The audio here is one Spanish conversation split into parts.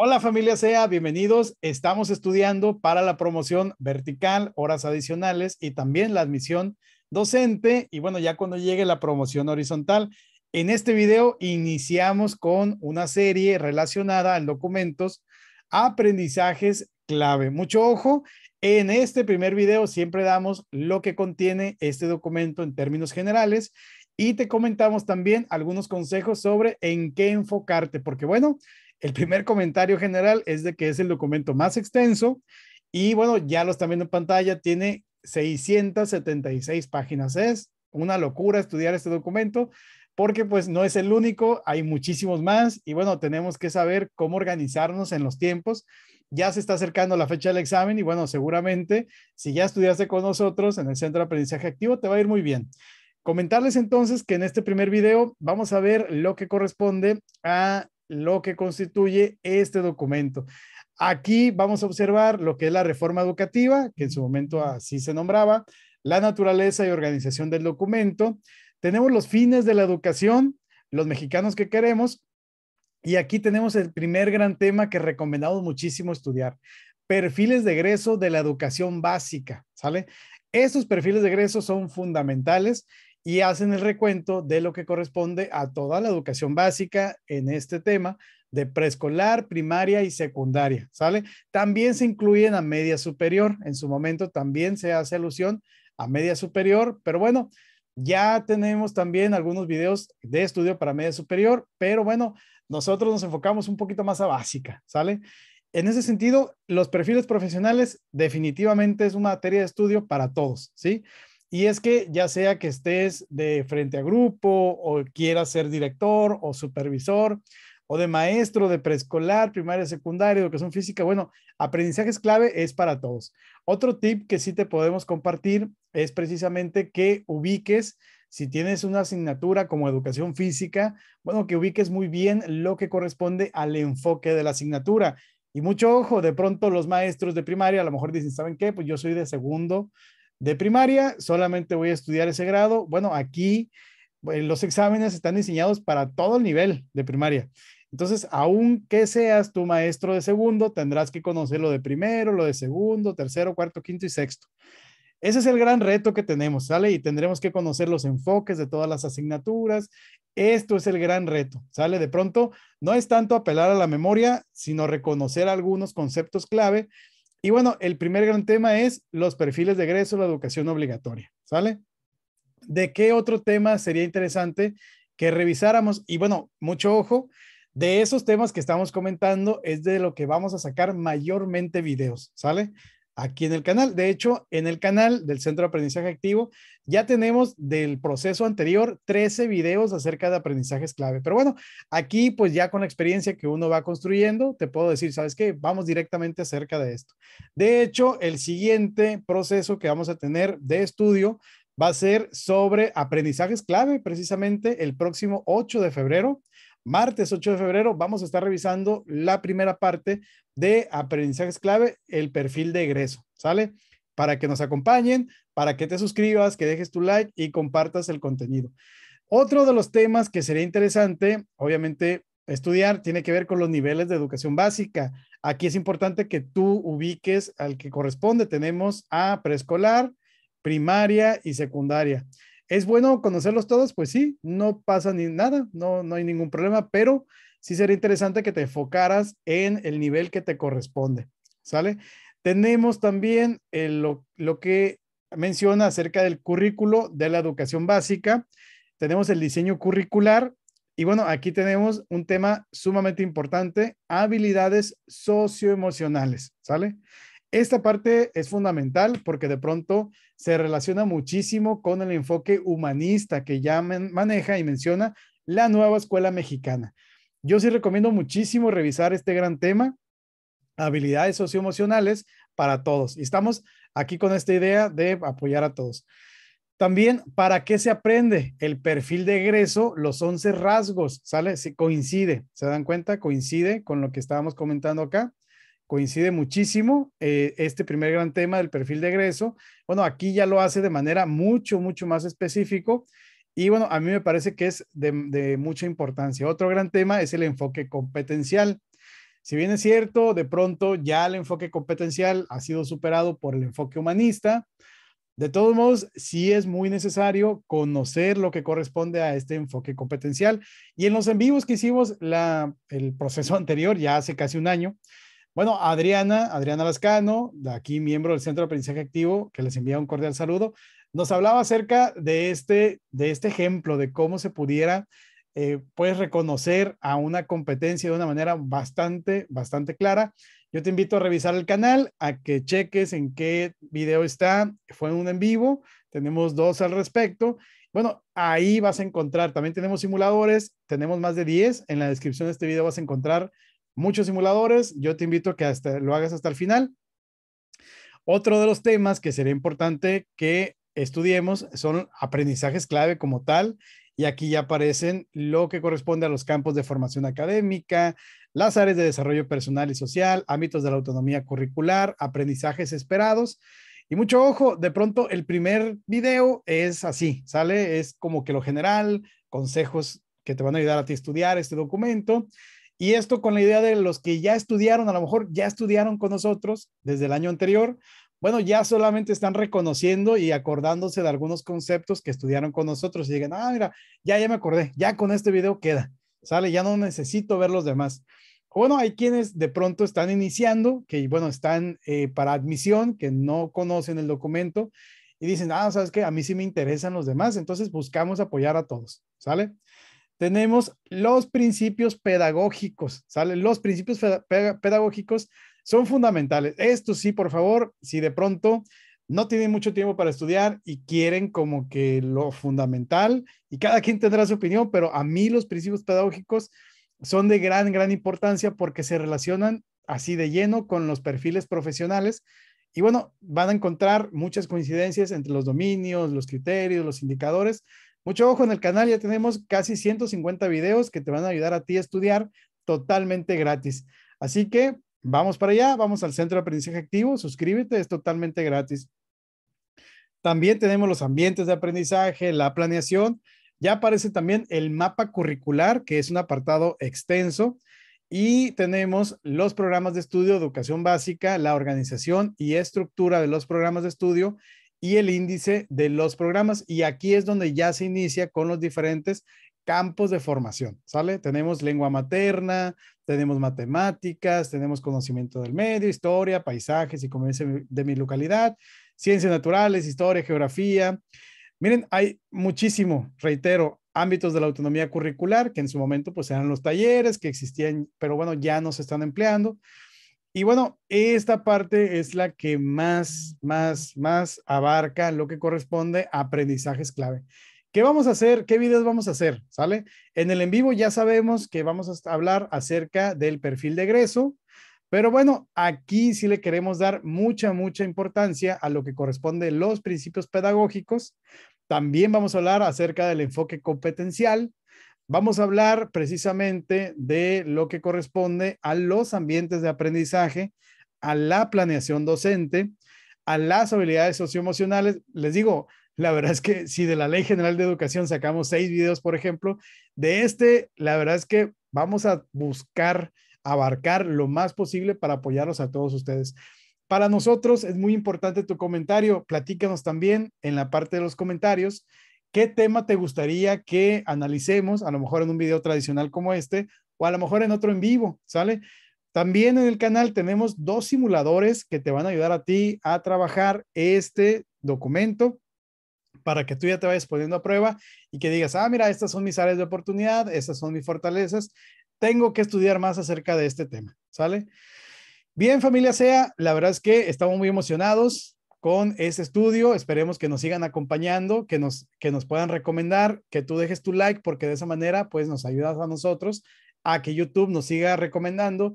Hola familia SEA, bienvenidos. Estamos estudiando para la promoción vertical, horas adicionales y también la admisión docente y bueno, ya cuando llegue la promoción horizontal. En este video iniciamos con una serie relacionada al documentos aprendizajes clave. Mucho ojo, en este primer video siempre damos lo que contiene este documento en términos generales y te comentamos también algunos consejos sobre en qué enfocarte, porque bueno, el primer comentario general es de que es el documento más extenso y bueno, ya lo están viendo en pantalla, tiene 676 páginas. Es una locura estudiar este documento porque pues no es el único, hay muchísimos más y bueno, tenemos que saber cómo organizarnos en los tiempos. Ya se está acercando la fecha del examen y bueno, seguramente si ya estudiaste con nosotros en el Centro de Aprendizaje Activo te va a ir muy bien. Comentarles entonces que en este primer video vamos a ver lo que corresponde a lo que constituye este documento. Aquí vamos a observar lo que es la reforma educativa, que en su momento así se nombraba, la naturaleza y organización del documento. Tenemos los fines de la educación, los mexicanos que queremos, y aquí tenemos el primer gran tema que recomendamos muchísimo estudiar, perfiles de egreso de la educación básica, ¿sale? Estos perfiles de egreso son fundamentales y hacen el recuento de lo que corresponde a toda la educación básica en este tema de preescolar, primaria y secundaria, ¿sale? También se incluyen a media superior, en su momento también se hace alusión a media superior, pero bueno, ya tenemos también algunos videos de estudio para media superior, pero bueno, nosotros nos enfocamos un poquito más a básica, ¿sale? En ese sentido, los perfiles profesionales definitivamente es una materia de estudio para todos, ¿sí? Y es que ya sea que estés de frente a grupo o quieras ser director o supervisor o de maestro de preescolar, primaria, secundaria, educación física, bueno, aprendizaje es clave es para todos. Otro tip que sí te podemos compartir es precisamente que ubiques, si tienes una asignatura como educación física, bueno, que ubiques muy bien lo que corresponde al enfoque de la asignatura. Y mucho ojo, de pronto los maestros de primaria a lo mejor dicen, ¿saben qué? Pues yo soy de segundo de primaria, solamente voy a estudiar ese grado. Bueno, aquí eh, los exámenes están diseñados para todo el nivel de primaria. Entonces, aunque seas tu maestro de segundo, tendrás que conocer lo de primero, lo de segundo, tercero, cuarto, quinto y sexto. Ese es el gran reto que tenemos, ¿sale? Y tendremos que conocer los enfoques de todas las asignaturas. Esto es el gran reto, ¿sale? De pronto, no es tanto apelar a la memoria, sino reconocer algunos conceptos clave y bueno, el primer gran tema es los perfiles de egreso, la educación obligatoria, ¿sale? ¿De qué otro tema sería interesante que revisáramos? Y bueno, mucho ojo, de esos temas que estamos comentando es de lo que vamos a sacar mayormente videos, ¿sale? aquí en el canal. De hecho, en el canal del Centro de Aprendizaje Activo ya tenemos del proceso anterior 13 videos acerca de aprendizajes clave. Pero bueno, aquí pues ya con la experiencia que uno va construyendo, te puedo decir, ¿sabes qué? Vamos directamente acerca de esto. De hecho, el siguiente proceso que vamos a tener de estudio va a ser sobre aprendizajes clave, precisamente el próximo 8 de febrero martes 8 de febrero vamos a estar revisando la primera parte de aprendizajes clave, el perfil de egreso, ¿sale? Para que nos acompañen, para que te suscribas, que dejes tu like y compartas el contenido. Otro de los temas que sería interesante, obviamente, estudiar tiene que ver con los niveles de educación básica. Aquí es importante que tú ubiques al que corresponde. Tenemos a preescolar, primaria y secundaria. ¿Es bueno conocerlos todos? Pues sí, no pasa ni nada, no, hay ningún problema, pero sí sería interesante que te enfocaras en el nivel que te corresponde, ¿sale? Tenemos también eh, lo, lo que menciona acerca del currículo de la educación básica. Tenemos el diseño curricular y bueno, aquí tenemos un tema sumamente importante, habilidades socioemocionales, ¿sale? Esta parte es fundamental porque de pronto se relaciona muchísimo con el enfoque humanista que ya maneja y menciona la nueva escuela mexicana. Yo sí recomiendo muchísimo revisar este gran tema, habilidades socioemocionales para todos. Y estamos aquí con esta idea de apoyar a todos. También, ¿para qué se aprende? El perfil de egreso, los 11 rasgos, ¿sale? Se coincide, ¿se dan cuenta? Coincide con lo que estábamos comentando acá coincide muchísimo eh, este primer gran tema del perfil de egreso. Bueno, aquí ya lo hace de manera mucho, mucho más específico y bueno, a mí me parece que es de, mucha importancia. Otro gran tema es el enfoque competencial. Si bien es cierto, de pronto ya el enfoque competencial ha sido superado por el enfoque humanista, de todos modos, sí es muy necesario conocer lo que corresponde a este enfoque competencial. Y en los en vivos que hicimos la, el proceso anterior, ya hace casi un año, bueno, Adriana, Adriana Lascano, de aquí miembro del Centro de Aprendizaje Activo, que les envía un cordial saludo, nos hablaba acerca de este, de este ejemplo, de cómo se pudiera eh, pues reconocer a una competencia de una manera bastante, bastante clara. Yo te invito a revisar el canal, a que cheques en qué video está. Fue un en vivo, tenemos dos al respecto. Bueno, ahí vas a encontrar, también tenemos simuladores, tenemos más de 10. En la descripción de este video vas a encontrar muchos simuladores. Yo te invito a que lo hagas hasta el final. Otro de los temas que sería importante que estudiemos son aprendizajes clave como tal. Y aquí ya aparecen lo que corresponde a los campos de formación académica, las áreas de desarrollo personal y social, ámbitos de la autonomía curricular, aprendizajes esperados. Y mucho ojo, de pronto el primer video es así, ¿sale? Es como que lo general, consejos que te van a ayudar a ti a estudiar este documento. Y esto con la idea de los que ya estudiaron, a lo mejor ya estudiaron con nosotros desde el año anterior, bueno, ya solamente están reconociendo y acordándose de algunos conceptos que estudiaron con nosotros y digan, ah, mira, ya, ya me acordé, ya con este video queda, sale, ya no necesito ver los demás. Bueno, hay quienes de pronto están iniciando, que bueno, están eh, para admisión, que no conocen el documento y dicen, ah, sabes qué? a mí sí me interesan los demás, entonces buscamos apoyar a todos, ¿sale? tenemos los principios pedagógicos, ¿sale? Los principios pedagógicos son fundamentales. Esto sí, por favor, si de pronto no tienen mucho tiempo para estudiar y quieren como que lo fundamental, y cada quien tendrá su opinión, pero a mí los principios pedagógicos son de gran, gran importancia porque se relacionan así de lleno con los perfiles profesionales. Y bueno, van a encontrar muchas coincidencias entre los dominios, los criterios, los indicadores mucho ojo en el canal, ya tenemos casi 150 videos que te van a ayudar a ti a estudiar totalmente gratis. Así que vamos para allá, vamos al Centro de Aprendizaje Activo, suscríbete, es totalmente gratis. También tenemos los ambientes de aprendizaje, la planeación, ya aparece también el mapa curricular, que es un apartado extenso, y tenemos los programas de estudio, educación básica, la organización y estructura de los programas de estudio y el índice de los programas. Y aquí es donde ya se inicia con los diferentes campos de formación, ¿sale? Tenemos lengua materna, tenemos matemáticas, tenemos conocimiento del medio, historia, paisajes y dice de mi localidad, ciencias naturales, historia, geografía. Miren, hay muchísimo, reitero, ámbitos de la autonomía curricular, que en su momento pues eran los talleres que existían, pero bueno, ya no se están empleando. Y bueno, esta parte es la que más, más, más abarca lo que corresponde a aprendizajes clave. ¿Qué vamos a hacer? ¿Qué videos vamos a hacer? ¿Sale? En el en vivo ya sabemos que vamos a hablar acerca del perfil de egreso, pero bueno, aquí sí le queremos dar mucha, mucha importancia a lo que corresponde a los principios pedagógicos. También vamos a hablar acerca del enfoque competencial, Vamos a hablar precisamente de lo que corresponde a los ambientes de aprendizaje, a la planeación docente, a las habilidades socioemocionales. Les digo, la verdad es que si de la Ley General de Educación sacamos seis videos, por ejemplo, de este, la verdad es que vamos a buscar abarcar lo más posible para apoyarlos a todos ustedes. Para nosotros es muy importante tu comentario. Platícanos también en la parte de los comentarios ¿Qué tema te gustaría que analicemos, a lo mejor en un video tradicional como este, o a lo mejor en otro en vivo, ¿sale? También en el canal tenemos dos simuladores que te van a ayudar a ti a trabajar este documento para que tú ya te vayas poniendo a prueba y que digas, ah, mira, estas son mis áreas de oportunidad, estas son mis fortalezas, tengo que estudiar más acerca de este tema, ¿sale? Bien, familia SEA, la verdad es que estamos muy emocionados con ese estudio. Esperemos que nos sigan acompañando, que nos, que nos puedan recomendar, que tú dejes tu like, porque de esa manera, pues nos ayudas a nosotros a que YouTube nos siga recomendando,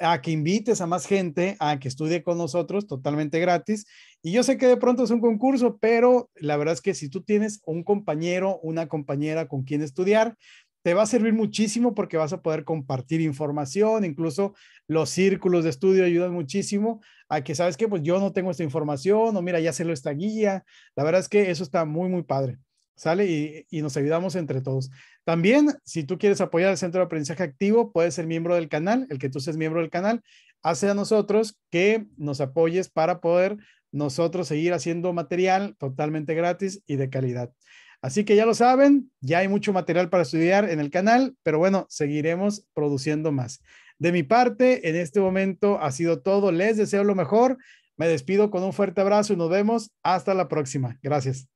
a que invites a más gente a que estudie con nosotros totalmente gratis. Y yo sé que de pronto es un concurso, pero la verdad es que si tú tienes un compañero, una compañera con quien estudiar, te va a servir muchísimo porque vas a poder compartir información, incluso los círculos de estudio ayudan muchísimo a que sabes que pues yo no tengo esta información o mira, ya se lo está guía. La verdad es que eso está muy, muy padre. ¿Sale? Y, y nos ayudamos entre todos. También, si tú quieres apoyar al Centro de Aprendizaje Activo, puedes ser miembro del canal. El que tú seas miembro del canal hace a nosotros que nos apoyes para poder nosotros seguir haciendo material totalmente gratis y de calidad. Así que ya lo saben, ya hay mucho material para estudiar en el canal, pero bueno, seguiremos produciendo más. De mi parte, en este momento ha sido todo. Les deseo lo mejor. Me despido con un fuerte abrazo y nos vemos hasta la próxima. Gracias.